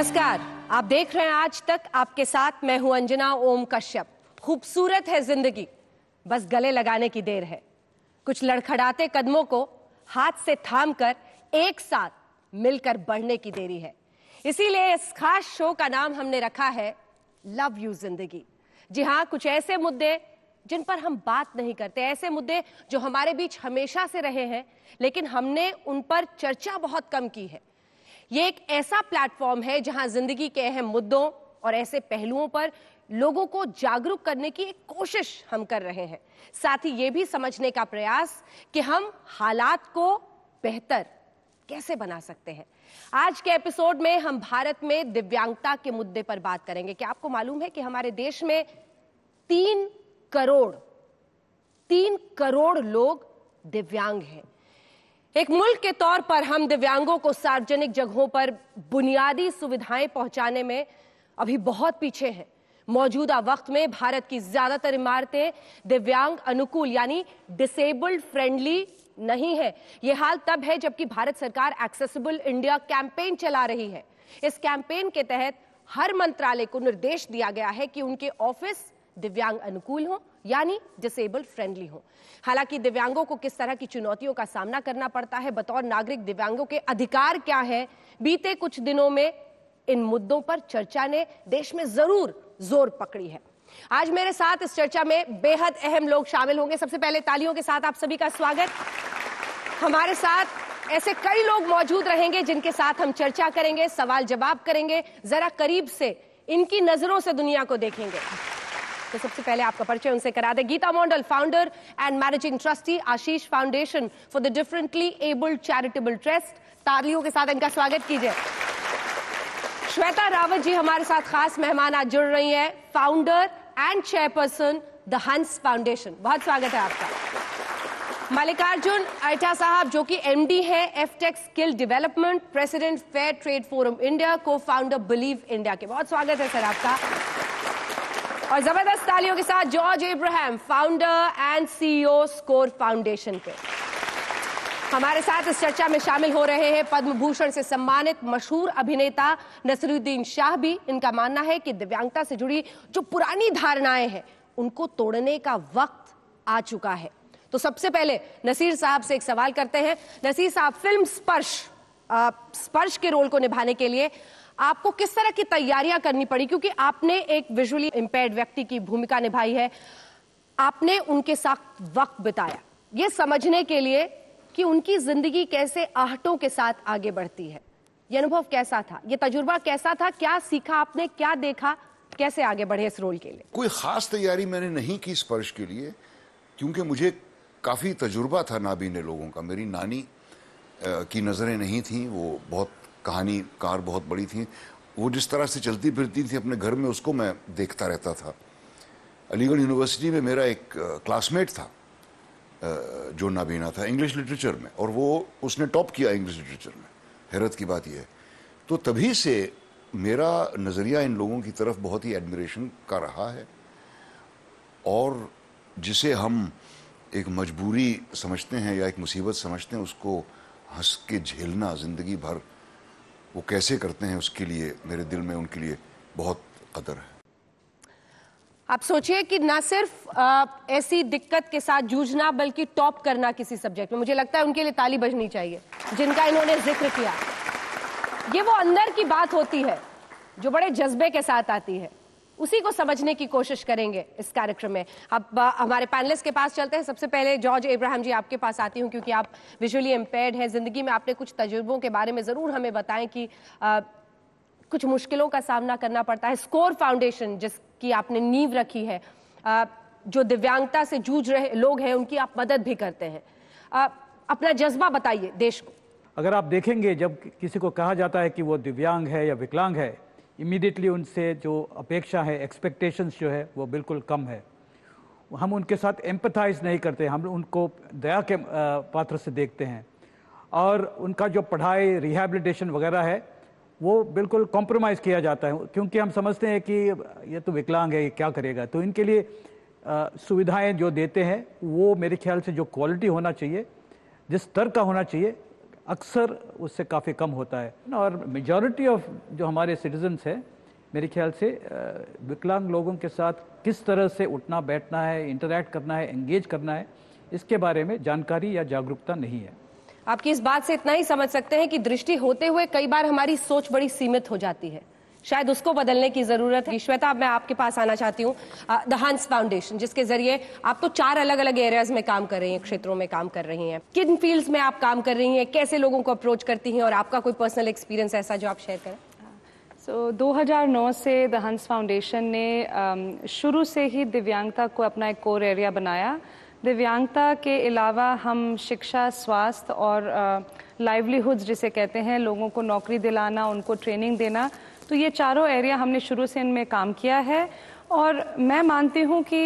नमस्कार आप देख रहे हैं आज तक आपके साथ मैं हूं अंजना ओम कश्यप खूबसूरत है जिंदगी बस गले लगाने की देर है कुछ लड़खड़ाते कदमों को हाथ से थाम कर एक साथ मिलकर बढ़ने की देरी है इसीलिए इस खास शो का नाम हमने रखा है लव यू जिंदगी जी हाँ कुछ ऐसे मुद्दे जिन पर हम बात नहीं करते ऐसे मुद्दे जो हमारे बीच हमेशा से रहे हैं लेकिन हमने उन पर चर्चा बहुत कम की है ये एक ऐसा प्लेटफॉर्म है जहां जिंदगी के अहम मुद्दों और ऐसे पहलुओं पर लोगों को जागरूक करने की एक कोशिश हम कर रहे हैं साथ ही ये भी समझने का प्रयास कि हम हालात को बेहतर कैसे बना सकते हैं आज के एपिसोड में हम भारत में दिव्यांगता के मुद्दे पर बात करेंगे क्या आपको मालूम है कि हमारे देश में तीन करोड़ तीन करोड़ लोग दिव्यांग हैं एक मुल्क के तौर पर हम दिव्यांगों को सार्वजनिक जगहों पर बुनियादी सुविधाएं पहुंचाने में अभी बहुत पीछे हैं मौजूदा वक्त में भारत की ज्यादातर इमारतें दिव्यांग अनुकूल यानी डिसेबल्ड फ्रेंडली नहीं है यह हाल तब है जबकि भारत सरकार एक्सेसिबल इंडिया कैंपेन चला रही है इस कैंपेन के तहत हर मंत्रालय को निर्देश दिया गया है कि उनके ऑफिस दिव्यांग अनुकूल हों यानी डिसेबल फ्रेंडली हो हालांकि दिव्यांगों को किस तरह की चुनौतियों का सामना करना पड़ता है बतौर नागरिक दिव्यांगों के अधिकार क्या है बीते कुछ दिनों में इन मुद्दों पर चर्चा ने देश में जरूर जोर पकड़ी है आज मेरे साथ इस चर्चा में बेहद अहम लोग शामिल होंगे सबसे पहले तालियों के साथ आप सभी का स्वागत हमारे साथ ऐसे कई लोग मौजूद रहेंगे जिनके साथ हम चर्चा करेंगे सवाल जवाब करेंगे जरा करीब से इनकी नजरों से दुनिया को देखेंगे तो सबसे पहले आपका परिचय उनसे करा दे गीता मॉडल founder and managing trustee Ashish foundation for the differently able charitable trust तालियों के साथ इनका स्वागत कीजिए श्वेता रावत जी हमारे साथ खास मेहमान आज जुड़ रही हैं founder and chairperson the Hans foundation बहुत स्वागत है आपका मल्लिकार्जुन ऐटा साहब जो कि एमडी हैं Aftek skill development president fair trade forum India को फाउंडर बिलीव इंडिया के बहुत स्वागत है सर आपका और जबरदस्त तालियों के साथ George Ibrahim founder and CEO score foundation के हमारे साथ इस चर्चा में शामिल हो रहे हैं पद्म भूषण से सम्मानित मशहूर अभिनेता नसरुद्दीन शाह भी इनका मानना है कि दिव्यांगता से जुड़ी जो पुरानी धारणाएं हैं उनको तोड़ने का वक्त आ चुका है तो सबसे पहले नसीर साहब से एक सवाल करते हैं नसीर साहब फिल्म स्पर्श स्पर्श के रोल को निभाने के लिए आपको किस तरह की तैयारियां करनी पड़ी क्योंकि आपने एक विजुअली इम्पेयर्ड व्यक्ति की भूमिका निभाई है आपने उनके साथ वक्त बिताया ये समझने के लिए कि उनकी जिंदगी कैसे आहटों के साथ आगे बढ़ती है ये अनुभव कैसा था ये तजुर्बा कैसा था क्या सीखा आपने क्या देखा कैसे आगे बढ़े इस रोल के लिए कोई खास तैयारी मैंने नहीं की स्पर्श के लिए क्योंकि मुझे काफ़ी तजुर्बा था नाबीने लोगों का मेरी नानी की नज़रें नहीं थी वो बहुत कहानी कार बहुत बड़ी थी वो जिस तरह से चलती फिरती थी अपने घर में उसको मैं देखता रहता था अलीगढ़ यूनिवर्सिटी में मेरा एक क्लासमेट था जो नाबीना था इंग्लिश लिटरेचर में और वो उसने टॉप किया इंग्लिश लिटरेचर में हैरत की बात यह है तो तभी से मेरा नज़रिया इन लोगों की तरफ बहुत ही एडमिरेशन का रहा है और जिसे हम एक मजबूरी समझते हैं या एक मुसीबत समझते हैं उसको हंस के झेलना ज़िंदगी भर वो कैसे करते हैं उसके लिए मेरे दिल में उनके लिए बहुत कदर है आप सोचिए कि ना सिर्फ ऐसी दिक्कत के साथ जूझना बल्कि टॉप करना किसी सब्जेक्ट में मुझे लगता है उनके लिए ताली बजनी चाहिए जिनका इन्होंने जिक्र किया ये वो अंदर की बात होती है जो बड़े जज्बे के साथ आती है उसी को समझने की कोशिश करेंगे इस कार्यक्रम में अब हमारे पैनलिस्ट के पास चलते हैं सबसे पहले जॉर्ज इब्राहिम जी आपके पास आती हूँ क्योंकि आप विजुअली इम्पेयर्ड हैं ज़िंदगी में आपने कुछ तजुर्बों के बारे में ज़रूर हमें बताएं कि आ, कुछ मुश्किलों का सामना करना पड़ता है स्कोर फाउंडेशन जिसकी आपने नींव रखी है आ, जो दिव्यांगता से जूझ रहे लोग हैं उनकी आप मदद भी करते हैं आ, अपना जज्बा बताइए देश को अगर आप देखेंगे जब किसी को कहा जाता है कि वो दिव्यांग है या विकलांग है इमीडिएटली उनसे जो अपेक्षा है एक्सपेक्टेशंस जो है वो बिल्कुल कम है हम उनके साथ एम्पथाइज नहीं करते हम उनको दया के पात्र से देखते हैं और उनका जो पढ़ाई रिहेबिलिटेशन वगैरह है वो बिल्कुल कॉम्प्रोमाइज़ किया जाता है क्योंकि हम समझते हैं कि ये तो विकलांग है ये क्या करेगा तो इनके लिए सुविधाएं जो देते हैं वो मेरे ख्याल से जो क्वालिटी होना चाहिए जिस स्तर का होना चाहिए अक्सर उससे काफ़ी कम होता है और मेजॉरिटी ऑफ जो हमारे सिटीजन्स हैं मेरे ख्याल से विकलांग लोगों के साथ किस तरह से उठना बैठना है इंटरेक्ट करना है एंगेज करना है इसके बारे में जानकारी या जागरूकता नहीं है आपकी इस बात से इतना ही समझ सकते हैं कि दृष्टि होते हुए कई बार हमारी सोच बड़ी सीमित हो जाती है शायद उसको बदलने की जरूरत है श्वेता मैं आपके पास आना चाहती हूँ द हंस फाउंडेशन जिसके जरिए आप तो चार अलग अलग एरियाज में काम कर रही हैं क्षेत्रों में काम कर रही हैं किन फील्ड्स में आप काम कर रही हैं कैसे लोगों को अप्रोच करती हैं और आपका कोई पर्सनल एक्सपीरियंस ऐसा जो आप शेयर करें सो so, 2009 से द हंस फाउंडेशन ने शुरू से ही दिव्यांगता को अपना एक कोर एरिया बनाया दिव्यांगता के अलावा हम शिक्षा स्वास्थ्य और लाइवलीहुड्स जिसे कहते हैं लोगों को नौकरी दिलाना उनको ट्रेनिंग देना तो ये चारों एरिया हमने शुरू से इनमें काम किया है और मैं मानती हूँ कि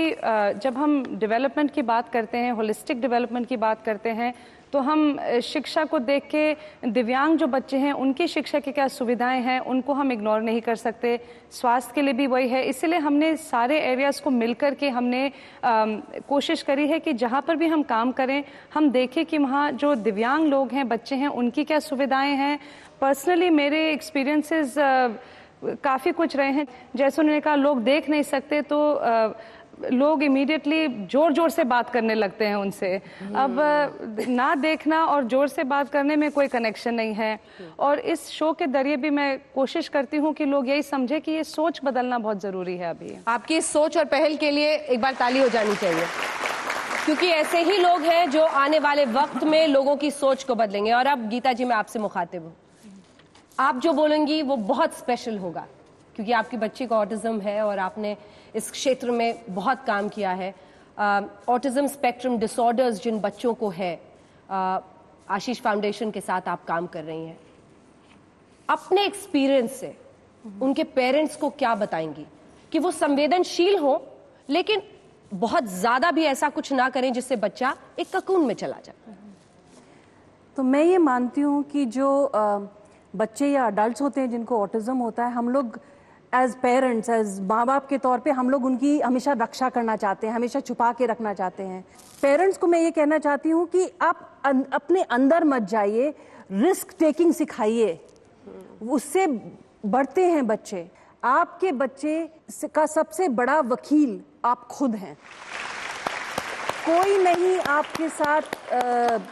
जब हम डेवलपमेंट की बात करते हैं होलिस्टिक डेवलपमेंट की बात करते हैं तो हम शिक्षा को देख के दिव्यांग जो बच्चे हैं उनकी शिक्षा की क्या सुविधाएं हैं उनको हम इग्नोर नहीं कर सकते स्वास्थ्य के लिए भी वही है इसीलिए हमने सारे एरियाज़ को मिलकर के हमने आ, कोशिश करी है कि जहाँ पर भी हम काम करें हम देखें कि वहाँ जो दिव्यांग लोग हैं बच्चे हैं उनकी क्या सुविधाएं हैं पर्सनली मेरे एक्सपीरियंसेस काफ़ी कुछ रहे हैं जैसे उन्होंने कहा लोग देख नहीं सकते तो आ, लोग इमीडिएटली जोर जोर से बात करने लगते हैं उनसे अब हम्म। ना देखना और जोर से बात करने में कोई कनेक्शन नहीं है और इस शो के जरिए भी मैं कोशिश करती हूँ कि लोग यही समझे कि ये सोच बदलना बहुत ज़रूरी है अभी आपकी इस सोच और पहल के लिए एक बार ताली हो जानी चाहिए क्योंकि ऐसे ही लोग हैं जो आने वाले वक्त में लोगों की सोच को बदलेंगे और अब गीता जी मैं आपसे मुखातिब हूँ आप जो बोलेंगी वो बहुत स्पेशल होगा क्योंकि आपके बच्चे को ऑटिज्म है और आपने इस क्षेत्र में बहुत काम किया है ऑटिज्म स्पेक्ट्रम डिसऑर्डर्स जिन बच्चों को है आशीष फाउंडेशन के साथ आप काम कर रही हैं अपने एक्सपीरियंस से उनके पेरेंट्स को क्या बताएंगी कि वो संवेदनशील हो लेकिन बहुत ज़्यादा भी ऐसा कुछ ना करें जिससे बच्चा एक ककून में चला जाए तो मैं ये मानती हूँ कि जो आ, बच्चे या अडल्ट होते हैं जिनको ऑटिज्म होता है हम लोग एज पेरेंट्स एज माँ बाप के तौर पे हम लोग उनकी हमेशा रक्षा करना चाहते हैं हमेशा छुपा के रखना चाहते हैं पेरेंट्स को मैं ये कहना चाहती हूँ कि आप अन, अं, अपने अंदर मत जाइए रिस्क टेकिंग सिखाइए उससे बढ़ते हैं बच्चे आपके बच्चे का सबसे बड़ा वकील आप खुद हैं कोई नहीं आपके साथ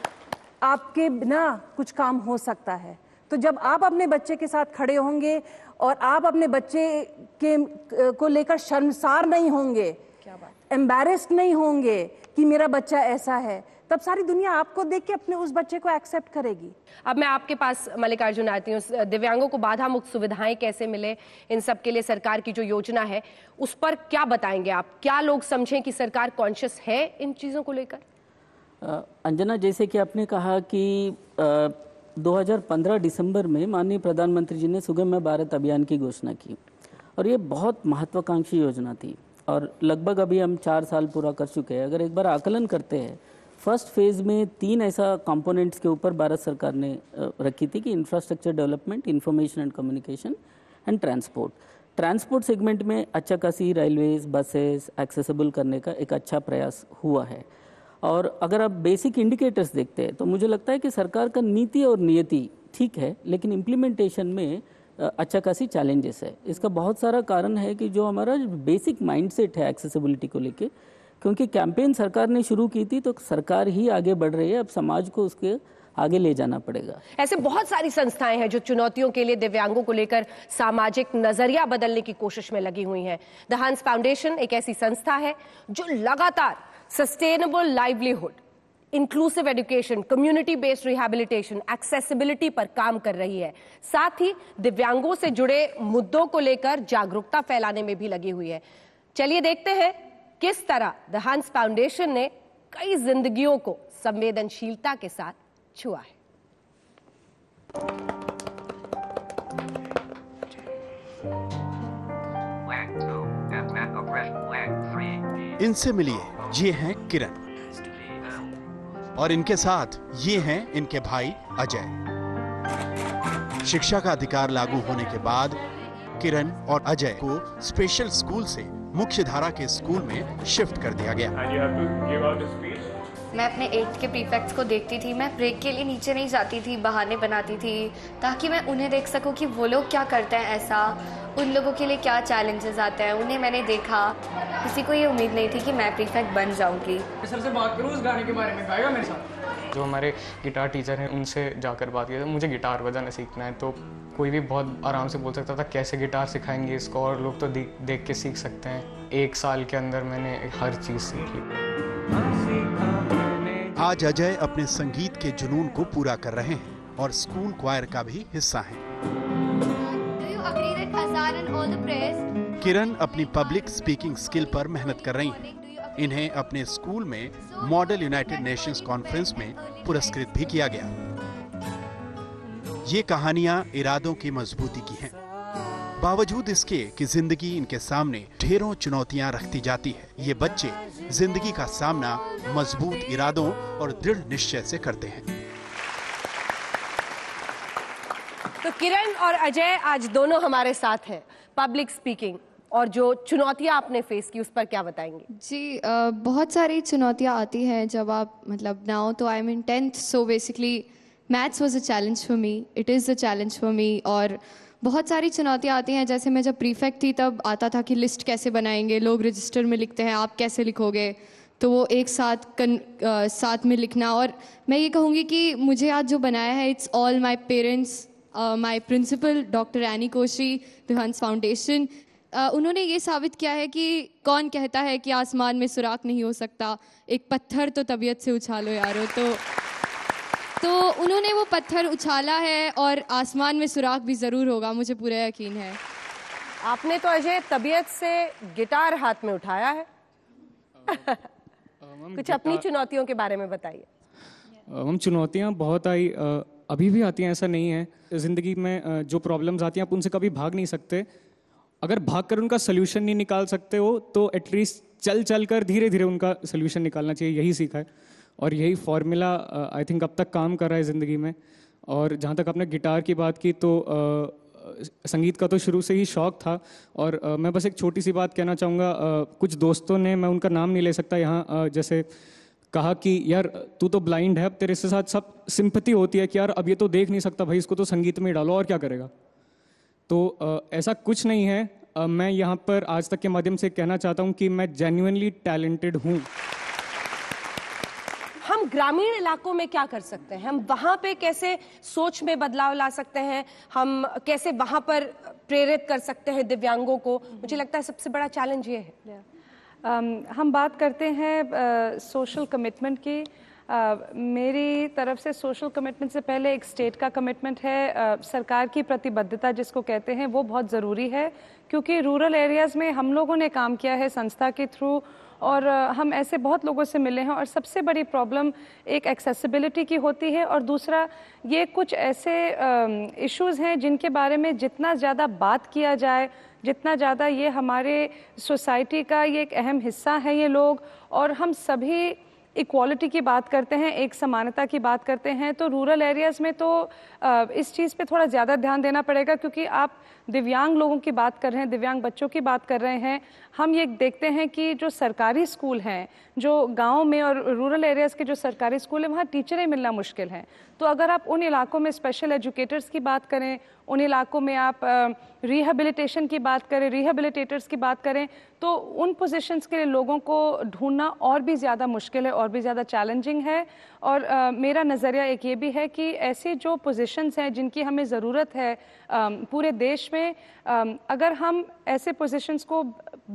आपके बिना कुछ काम हो सकता है तो जब आप अपने बच्चे के साथ खड़े होंगे और आप अपने बच्चे के को लेकर शर्मसार नहीं होंगे एम्बेरस्ड नहीं होंगे कि मेरा बच्चा ऐसा है तब सारी दुनिया आपको देख के अपने उस बच्चे को एक्सेप्ट करेगी अब मैं आपके पास मल्लिकार्जुन आती हूँ दिव्यांगों को बाधा मुक्त सुविधाएं कैसे मिले इन सब के लिए सरकार की जो योजना है उस पर क्या बताएंगे आप क्या लोग समझें कि सरकार कॉन्शियस है इन चीज़ों को लेकर अंजना जैसे कि आपने कहा कि आ, 2015 दिसंबर में माननीय प्रधानमंत्री जी ने सुगम्य भारत अभियान की घोषणा की और ये बहुत महत्वाकांक्षी योजना थी और लगभग अभी हम चार साल पूरा कर चुके हैं अगर एक बार आकलन करते हैं फर्स्ट फेज में तीन ऐसा कंपोनेंट्स के ऊपर भारत सरकार ने रखी थी कि infrastructure development information and communication and transport transport segment में अच्छा खासी रेलवेज बसेस एक्सेसिबल करने का एक अच्छा प्रयास हुआ है और अगर आप बेसिक इंडिकेटर्स देखते हैं तो मुझे लगता है कि सरकार का नीति और नियति ठीक है लेकिन इम्प्लीमेंटेशन में अच्छा खासी चैलेंजेस है इसका बहुत सारा कारण है कि जो हमारा बेसिक माइंडसेट है एक्सेसिबिलिटी को लेके क्योंकि कैंपेन सरकार ने शुरू की थी तो सरकार ही आगे बढ़ रही है अब समाज को उसके आगे ले जाना पड़ेगा ऐसे बहुत सारी संस्थाएं हैं जो चुनौतियों के लिए दिव्यांगों को लेकर सामाजिक नजरिया बदलने की कोशिश में लगी हुई हैं द हंस फाउंडेशन एक ऐसी संस्था है जो लगातार sustainable livelihood inclusive education community based rehabilitation accessibility पर काम कर रही है साथ ही दिव्यांगों से जुड़े मुद्दों को लेकर जागरूकता फैलाने में भी लगी हुई है चलिए देखते हैं किस तरह द हंस फाउंडेशन ने कई जिंदगियों को संवेदनशीलता के साथ छुआ है Black, a black. इनसे मिलिए ये हैं किरण और इनके साथ ये हैं इनके भाई अजय शिक्षा का अधिकार लागू होने के बाद किरण और अजय को स्पेशल स्कूल से मुख्य धारा के स्कूल में शिफ्ट कर दिया गया मैं अपने एट के प्रीफेक्ट्स को देखती थी मैं ब्रेक के लिए नीचे नहीं जाती थी बहाने बनाती थी ताकि मैं उन्हें देख सकूं कि वो लोग क्या करते हैं ऐसा उन लोगों के लिए क्या चैलेंजेस आते हैं उन्हें मैंने देखा किसी को ये उम्मीद नहीं थी कि मैं प्रीफेक्ट बन जाऊंगी तो सर से बात करूँ उस गाने के बारे में गाएगा मेरे साथ जो हमारे गिटार टीचर हैं उनसे जाकर बात की मुझे गिटार बजाना सीखना है तो कोई भी बहुत आराम से बोल सकता था कैसे गिटार सिखाएंगे इसको और लोग तो देख के सीख सकते हैं एक साल के अंदर मैंने हर चीज़ सीखी आज अजय अपने संगीत के जुनून को पूरा कर रहे हैं और स्कूल क्वायर का भी हिस्सा है किरण अपनी पब्लिक स्पीकिंग स्किल पर मेहनत कर रही हैं। इन्हें अपने स्कूल में मॉडल यूनाइटेड नेशंस कॉन्फ्रेंस में पुरस्कृत भी किया गया ये कहानियां इरादों की मजबूती की हैं। बावजूद इसके कि जिंदगी इनके सामने ढेरों चुनौतियां रखती जाती है ये बच्चे जिंदगी का सामना मजबूत इरादों और दृढ़ निश्चय से करते हैं तो किरण और अजय आज दोनों हमारे साथ हैं पब्लिक स्पीकिंग और जो चुनौतियाँ आपने फेस की उस पर क्या बताएंगे जी आ, बहुत सारी चुनौतियाँ आती हैं जब आप मतलब नाउ तो I mean tenth so basically maths was a challenge for me it is a challenge for me और बहुत सारी चुनौतियाँ आती हैं जैसे मैं जब प्रीफेक्ट थी तब आता था कि लिस्ट कैसे बनाएंगे लोग रजिस्टर में लिखते हैं आप कैसे लिखोगे तो वो एक साथ कन आ, साथ में लिखना और मैं ये कहूँगी कि मुझे आज जो बनाया है it's all my parents uh, my principal Dr. Annie Koshri, the Hans Foundation. Uh, उन्होंने ये साबित किया है कि कौन कहता है कि आसमान में सुराख नहीं हो सकता एक पत्थर तो तबीयत से उछालो यारो तो तो उन्होंने वो पत्थर उछाला है और आसमान में सुराख भी ज़रूर होगा मुझे पूरा यकीन है आपने तो अजय तबीयत से गिटार हाथ में उठाया है कुछ अपनी चुनौतियों के बारे में बताइए हम चुनौतियाँ बहुत आई अभी भी आती हैं ऐसा नहीं है ज़िंदगी में जो प्रॉब्लम्स आती हैं आप उनसे कभी भाग नहीं सकते अगर भाग कर उनका सोल्यूशन नहीं निकाल सकते हो तो एटलीस्ट चल चल कर धीरे धीरे उनका सोल्यूशन निकालना चाहिए यही सीखा है और यही फार्मूला आई थिंक अब तक काम कर रहा है ज़िंदगी में और जहाँ तक आपने गिटार की बात की तो संगीत का तो शुरू से ही शौक था और आ, मैं बस एक छोटी सी बात कहना चाहूँगा कुछ दोस्तों ने मैं उनका नाम नहीं ले सकता यहाँ जैसे कहा कि यार तू तो ब्लाइंड है अब तेरे से साथ सब सिंपति होती है कि यार अब ये तो देख नहीं सकता भाई इसको तो संगीत में डालो और क्या करेगा तो ऐसा कुछ नहीं है मैं यहाँ पर आज तक के माध्यम से कहना चाहता हूँ कि मैं जेन्यूनली टैलेंटेड हूँ हम ग्रामीण इलाकों में क्या कर सकते हैं हम वहाँ पे कैसे सोच में बदलाव ला सकते हैं हम कैसे वहाँ पर प्रेरित कर सकते हैं दिव्यांगों को मुझे लगता है सबसे बड़ा चैलेंज ये है yeah. हम बात करते हैं सोशल कमिटमेंट की मेरी तरफ से सोशल कमिटमेंट से पहले एक स्टेट का कमिटमेंट है सरकार की प्रतिबद्धता जिसको कहते हैं वो बहुत ज़रूरी है क्योंकि रूरल एरियाज़ में हम लोगों ने काम किया है संस्था के थ्रू और हम ऐसे बहुत लोगों से मिले हैं और सबसे बड़ी प्रॉब्लम एक एक्सेसिबिलिटी की होती है और दूसरा ये कुछ ऐसे इश्यूज़ हैं जिनके बारे में जितना ज़्यादा बात किया जाए जितना ज़्यादा ये हमारे सोसाइटी का ये एक अहम हिस्सा है ये लोग और हम सभी इक्वालिटी की बात करते हैं एक समानता की बात करते हैं तो रूरल एरियाज़ में तो इस चीज़ पे थोड़ा ज़्यादा ध्यान देना पड़ेगा क्योंकि आप दिव्यांग लोगों की बात कर रहे हैं दिव्यांग बच्चों की बात कर रहे हैं हम ये देखते हैं कि जो सरकारी स्कूल हैं जो गाँव में और रूरल एरियाज़ के जो सरकारी स्कूल हैं वहाँ टीचरें मिलना मुश्किल है तो अगर आप उन इलाकों में स्पेशल एजुकेटर्स की बात करें उन इलाकों में आप रिहेबिलिटेशन की बात करें रिहेबिलिटेटर्स की बात करें तो उन पोजीशंस के लिए लोगों को ढूंढना और भी ज़्यादा मुश्किल है और भी ज़्यादा चैलेंजिंग है और आ, मेरा नज़रिया एक ये भी है कि ऐसे जो पोजीशंस हैं जिनकी हमें ज़रूरत है आ, पूरे देश में आ, अगर हम ऐसे पोजीशंस को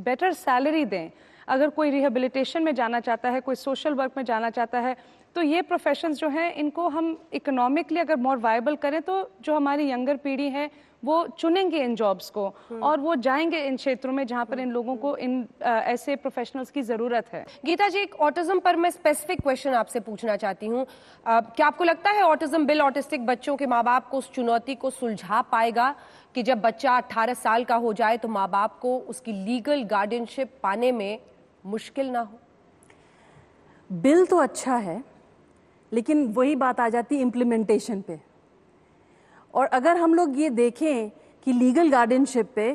बेटर सैलरी दें अगर कोई रिहेबिलिटेशन में जाना चाहता है कोई सोशल वर्क में जाना चाहता है तो ये प्रोफेशन जो हैं इनको हम इकोनॉमिकली अगर मोर वायबल करें तो जो हमारी यंगर पीढ़ी है वो चुनेंगे इन जॉब्स को हम्म। और वो जाएंगे इन क्षेत्रों में जहाँ पर इन लोगों को इन आ, ऐसे प्रोफेशनल्स की ज़रूरत है गीता जी एक ऑटिज्म पर मैं स्पेसिफिक क्वेश्चन आपसे पूछना चाहती हूँ क्या आपको लगता है ऑटिज्म बिल ऑटिस्टिक बच्चों के माँ बाप को उस चुनौती को सुलझा पाएगा कि जब बच्चा अट्ठारह साल का हो जाए तो माँ बाप को उसकी लीगल गार्डियनशिप पाने में मुश्किल ना हो बिल तो अच्छा है लेकिन वही बात आ जाती है इम्प्लीमेंटेशन पे और अगर हम लोग ये देखें कि लीगल गार्डियनशिप पे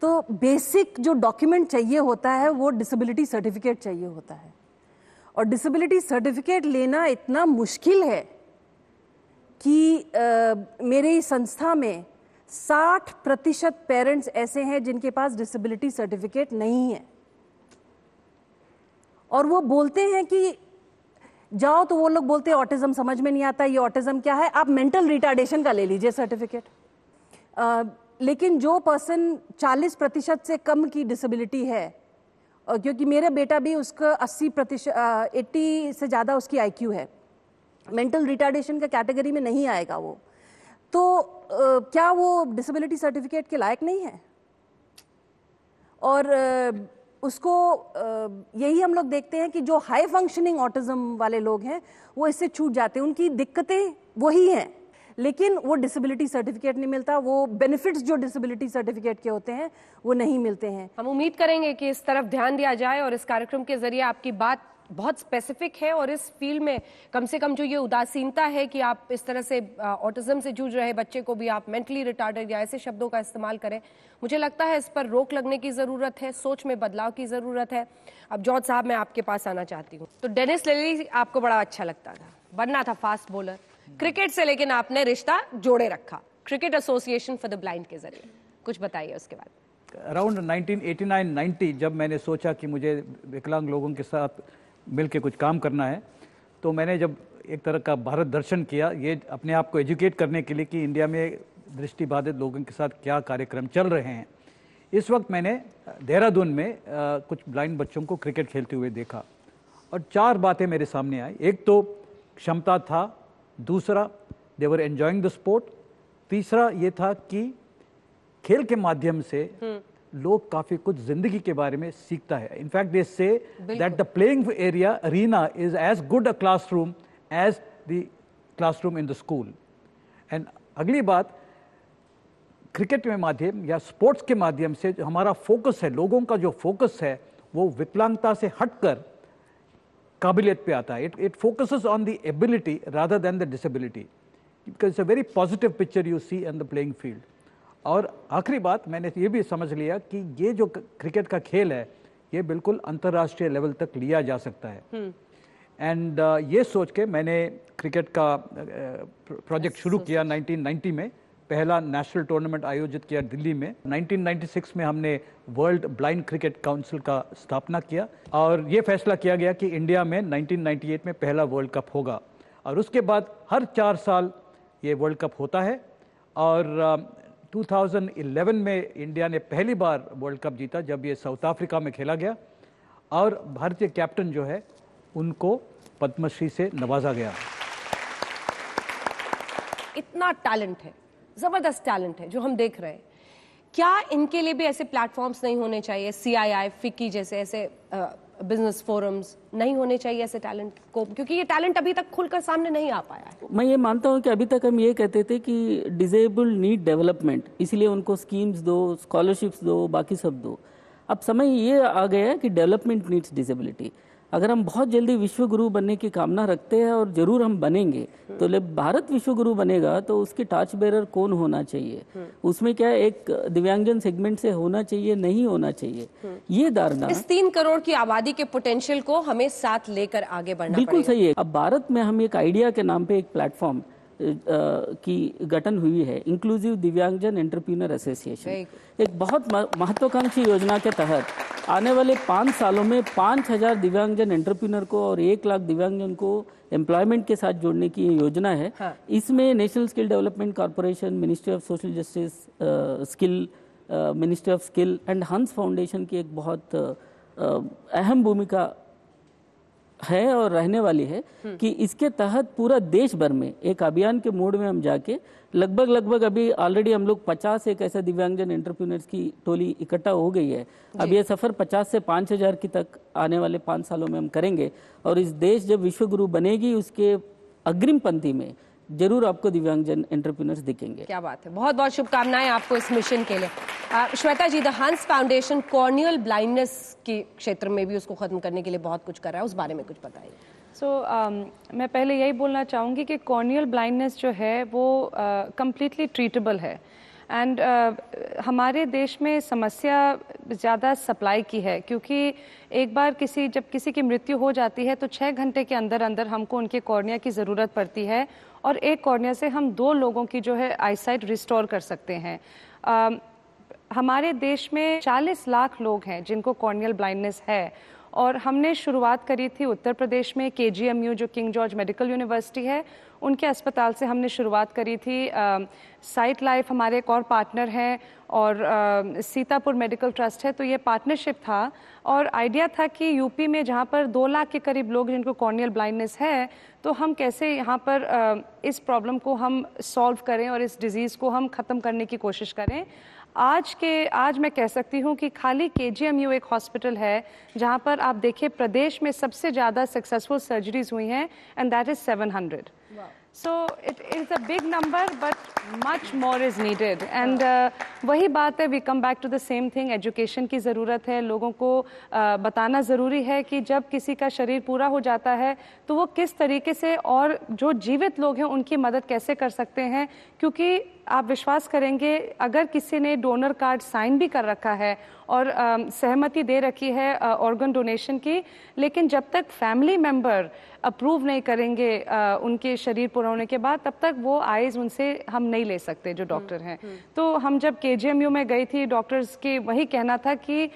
तो बेसिक जो डॉक्यूमेंट चाहिए होता है वो डिसेबिलिटी सर्टिफिकेट चाहिए होता है और डिसेबिलिटी सर्टिफिकेट लेना इतना मुश्किल है कि आ, मेरे संस्था में 60 प्रतिशत पेरेंट्स ऐसे हैं जिनके पास डिसेबिलिटी सर्टिफिकेट नहीं है और वो बोलते हैं कि जाओ तो वो लोग बोलते हैं ऑटिज्म समझ में नहीं आता ये ऑटिज्म क्या है आप मेंटल रिटार्डेशन का ले लीजिए सर्टिफिकेट लेकिन जो पर्सन 40 प्रतिशत से कम की डिसेबिलिटी है क्योंकि मेरा बेटा भी उसका 80 प्रतिशत एट्टी से ज़्यादा उसकी आईक्यू है मेंटल रिटार्डेशन का कैटेगरी में नहीं आएगा वो तो आ, क्या वो डिसेबिलिटी सर्टिफिकेट के लायक नहीं है और आ, उसको यही हम लोग देखते हैं कि जो हाई फंक्शनिंग ऑटिज्म वाले लोग हैं वो इससे छूट जाते हैं उनकी दिक्कतें वही हैं लेकिन वो डिसेबिलिटी सर्टिफिकेट नहीं मिलता वो बेनिफिट्स जो डिसेबिलिटी सर्टिफिकेट के होते हैं वो नहीं मिलते हैं हम उम्मीद करेंगे कि इस तरफ ध्यान दिया जाए और इस कार्यक्रम के जरिए आपकी बात बहुत स्पेसिफिक है और इस फील्ड में कम से कम जो ये उदासीनता है कि आप इस तरह से ऑटिज्म से जूझ रहे बच्चे को भी आप मेंटली रिटार्डेड या ऐसे शब्दों का इस्तेमाल करें मुझे लगता है इस पर रोक लगने की ज़रूरत है सोच में बदलाव की ज़रूरत है अब जॉर्ज साहब मैं आपके पास आना चाहती हूँ तो डेनिस लेली आपको बड़ा अच्छा लगता था बनना था फास्ट बॉलर क्रिकेट से लेकिन आपने रिश्ता जोड़े रखा cricket association for the blind के जरिए कुछ बताइए उसके बाद अराउंड 1989-90 जब मैंने सोचा कि मुझे विकलांग लोगों के साथ मिल के कुछ काम करना है तो मैंने जब एक तरह का भारत दर्शन किया ये अपने आप को एजुकेट करने के लिए कि इंडिया में दृष्टिबाधित लोगों के साथ क्या कार्यक्रम चल रहे हैं इस वक्त मैंने देहरादून में आ, कुछ ब्लाइंड बच्चों को क्रिकेट खेलते हुए देखा और चार बातें मेरे सामने आई एक तो क्षमता था दूसरा देवर एन्जॉइंग द स्पोर्ट तीसरा ये था कि खेल के माध्यम से हम्म। लोग काफ़ी कुछ ज़िंदगी के बारे में सीखता है in fact they say that the playing area Reena is as good a classroom as the classroom in the school and अगली बात क्रिकेट में माध्यम या स्पोर्ट्स के माध्यम से जो हमारा फोकस है लोगों का जो फोकस है वो विकलांगता से हटकर काबिलियत पे आता है it it focus on the ability rather than the disability because it's a very positive picture you see in the playing field और आखिरी बात मैंने ये भी समझ लिया कि ये जो क्रिकेट का खेल है ये बिल्कुल अंतर्राष्ट्रीय लेवल तक लिया जा सकता है एंड हम्म। uh, ये सोच के मैंने क्रिकेट का uh, प्रोजेक्ट uh, शुरू किया 1990 में पहला नेशनल टूर्नामेंट आयोजित किया दिल्ली में 1996 में हमने वर्ल्ड ब्लाइंड क्रिकेट काउंसिल का स्थापना किया और ये फैसला किया गया कि इंडिया में 1998 में पहला वर्ल्ड कप होगा और उसके बाद हर चार साल ये वर्ल्ड कप होता है और uh, 2011 में इंडिया ने पहली बार वर्ल्ड कप जीता जब ये साउथ अफ्रीका में खेला गया और भारतीय कैप्टन जो है उनको पद्मश्री से नवाजा गया इतना टैलेंट है जबरदस्त टैलेंट है जो हम देख रहे हैं क्या इनके लिए भी ऐसे प्लेटफॉर्म्स नहीं होने चाहिए सीआईआई फिक्की जैसे ऐसे आ, बिजनेस फोरम्स नहीं होने चाहिए ऐसे टैलेंट को क्योंकि ये टैलेंट अभी तक खुलकर सामने नहीं आ पाया है मैं ये मानता हूँ कि अभी तक हम ये कहते थे कि डिजेबल नीड डेवलपमेंट इसीलिए उनको स्कीम्स दो स्कॉलरशिप्स दो बाकी सब दो अब समय ये आ गया है कि डेवलपमेंट नीड्स डिजेबिलिटी अगर हम बहुत जल्दी विश्व गुरु बनने की कामना रखते हैं और जरूर हम बनेंगे तो हम्म। जब भारत विश्व गुरु बनेगा तो उसके टाच बेरर कौन होना चाहिए हम्म। उसमें क्या एक दिव्यांगजन सेगमेंट से होना चाहिए नहीं होना चाहिए हम्म। ये धारणा इस तीन करोड़ की आबादी के पोटेंशियल को हमें साथ लेकर आगे बढ़ना बिल्कुल सही है अब भारत में हम एक आइडिया के नाम पे एक प्लेटफॉर्म की गठन हुई है इंक्लूसिव दिव्यांगजन एंटरप्रीनर एसोसिएशन एक बहुत महत्वाकांक्षी योजना के तहत आने वाले पाँच सालों में पाँच हजार दिव्यांगजन एंटरप्रीनर को और एक लाख दिव्यांगजन को एम्प्लॉयमेंट के साथ जोड़ने की योजना है हाँ। इसमें national skill development corporation ministry of social justice skill ministry of skill and Hans foundation की एक बहुत अहम भूमिका है और रहने वाली है हम्म। कि इसके तहत पूरा देश भर में एक अभियान के मोड में हम जाके लगभग लगभग अभी ऑलरेडी हम लोग पचास एक ऐसा दिव्यांगजन एंटरप्रीनर्स की टोली इकट्ठा हो गई है अब ये सफर पचास से पाँच हजार की तक आने वाले पाँच सालों में हम करेंगे और इस देश जब विश्व गुरु बनेगी उसके अग्रिम पंथी में जरूर आपको दिव्यांगजन एंटरप्रीनर्स दिखेंगे क्या बात है बहुत बहुत शुभकामनाएं आपको इस मिशन के लिए Shweta ji the Hans foundation corneal blindness के क्षेत्र में भी उसको खत्म करने के लिए बहुत कुछ कर रहा है उस बारे में कुछ बताइए सो so, um, मैं पहले यही बोलना चाहूंगी कि कॉर्नियल ब्लाइंडनेस जो है वो कम्प्लीटली uh, ट्रीटेबल है एंड uh, हमारे देश में समस्या ज़्यादा सप्लाई की है क्योंकि एक बार किसी जब किसी की मृत्यु हो जाती है तो छः घंटे के अंदर अंदर हमको उनके कॉर्निया की ज़रूरत पड़ती है और एक कॉर्निया से हम दो लोगों की जो है आईसाइट रिस्टोर कर सकते हैं uh, हमारे देश में 40 लाख लोग हैं जिनको कॉर्नियल ब्लाइंडनेस है और हमने शुरुआत करी थी उत्तर प्रदेश में के जो किंग जॉर्ज मेडिकल यूनिवर्सिटी है उनके अस्पताल से हमने शुरुआत करी थी साइट लाइफ हमारे एक और पार्टनर हैं और आ, सीतापुर मेडिकल ट्रस्ट है तो ये पार्टनरशिप था और आइडिया था कि यूपी में जहाँ पर दो लाख के करीब लोग जिनको कॉर्नियल ब्लाइंडनेस है तो हम कैसे यहाँ पर आ, इस प्रॉब्लम को हम सॉल्व करें और इस डिज़ीज़ को हम ख़त्म करने की कोशिश करें आज के आज मैं कह सकती हूँ कि खाली के एक हॉस्पिटल है जहाँ पर आप देखें प्रदेश में सबसे ज़्यादा सक्सेसफुल सर्जरीज हुई हैं and that is seven hundred so it is a big number but much more is needed and वही बात है we come back to the same thing education की ज़रूरत है लोगों को uh, बताना ज़रूरी है कि जब किसी का शरीर पूरा हो जाता है तो वो किस तरीके से और जो जीवित लोग हैं उनकी मदद कैसे कर सकते हैं क्योंकि आप विश्वास करेंगे अगर किसी ने डोनर कार्ड साइन भी कर रखा है और आ, सहमति दे रखी है ऑर्गन डोनेशन की लेकिन जब तक फैमिली मेम्बर अप्रूव नहीं करेंगे आ, उनके शरीर पूरा होने के बाद तब तक वो आइज उनसे हम नहीं ले सकते जो डॉक्टर हम्म, हैं हम्म। तो हम जब के में गई थी डॉक्टर्स के वही कहना था कि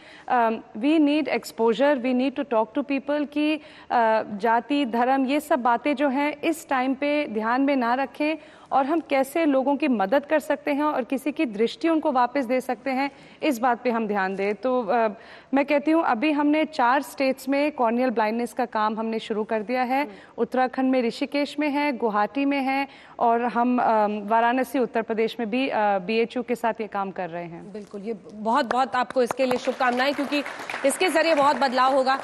we need exposure we need to talk to people कि जाति धर्म ये सब बातें जो हैं इस टाइम पे ध्यान में ना रखें और हम कैसे लोगों की मदद कर सकते हैं और किसी की दृष्टि उनको वापस दे सकते हैं इस बात पे हम ध्यान दें तो आ, मैं कहती हूँ अभी हमने चार स्टेट्स में कॉर्नियल ब्लाइंडनेस का काम हमने शुरू कर दिया है हम्म। उत्तराखंड में ऋषिकेश में है गुवाहाटी में है और हम वाराणसी उत्तर प्रदेश में भी बीएचयू के साथ ये काम कर रहे हैं बिल्कुल ये बहुत बहुत आपको इसके लिए शुभकामनाएं क्योंकि इसके ज़रिए बहुत बदलाव होगा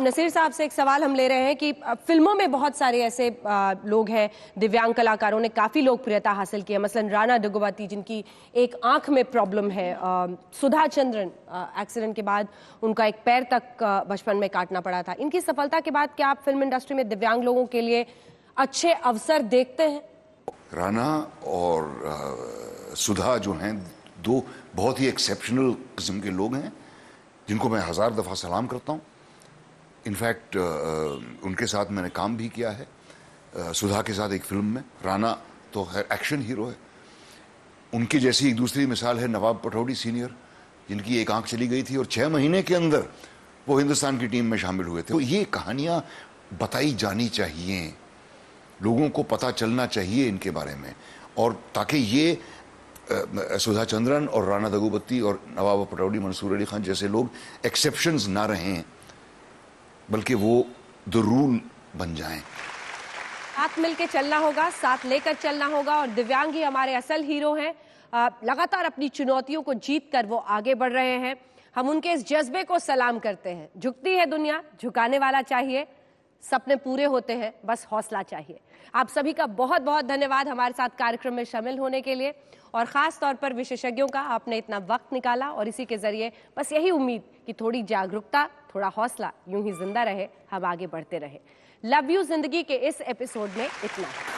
नसीर साहब से एक सवाल हम ले रहे हैं कि फिल्मों में बहुत सारे ऐसे लोग हैं दिव्यांग कलाकारों ने काफ़ी लोकप्रियता हासिल की है मसलन राना डगोबाती जिनकी एक आंख में प्रॉब्लम है सुधा चंद्रन एक्सीडेंट के बाद उनका एक पैर तक बचपन में काटना पड़ा था इनकी सफलता के बाद क्या आप फिल्म इंडस्ट्री में दिव्यांग लोगों के लिए अच्छे अवसर देखते हैं राणा और सुधा जो हैं दो बहुत ही एक्सेप्शनल किस्म के लोग हैं जिनको मैं हज़ार दफ़ा सलाम करता हूँ इनफैक्ट उनके साथ मैंने काम भी किया है सुधा के साथ एक फिल्म में राणा तो खैर एक्शन हीरो है उनकी जैसी एक दूसरी मिसाल है नवाब पटौडी सीनियर जिनकी एक आंख चली गई थी और छः महीने के अंदर वो हिंदुस्तान की टीम में शामिल हुए थे तो ये कहानियाँ बताई जानी चाहिए लोगों को पता चलना चाहिए इनके बारे में और ताकि ये सुधा चंद्रन और राणा दगुबत्ती और नवाब पटौडी मंसूर अली खान जैसे लोग एक्सेप्शन ना रहें बल्कि वो द रूल बन जाएं साथ मिलकर चलना होगा साथ लेकर चलना होगा और दिव्यांग ही हमारे असल हीरो हैं लगातार अपनी चुनौतियों को जीत कर वो आगे बढ़ रहे हैं हम उनके इस जज्बे को सलाम करते हैं झुकती है दुनिया झुकाने वाला चाहिए सपने पूरे होते हैं बस हौसला चाहिए आप सभी का बहुत बहुत धन्यवाद हमारे साथ कार्यक्रम में शामिल होने के लिए और ख़ास तौर पर विशेषज्ञों का आपने इतना वक्त निकाला और इसी के ज़रिए बस यही उम्मीद कि थोड़ी जागरूकता थोड़ा हौसला यूं ही जिंदा रहे हम आगे बढ़ते रहे लव यू जिंदगी के इस एपिसोड में इतना है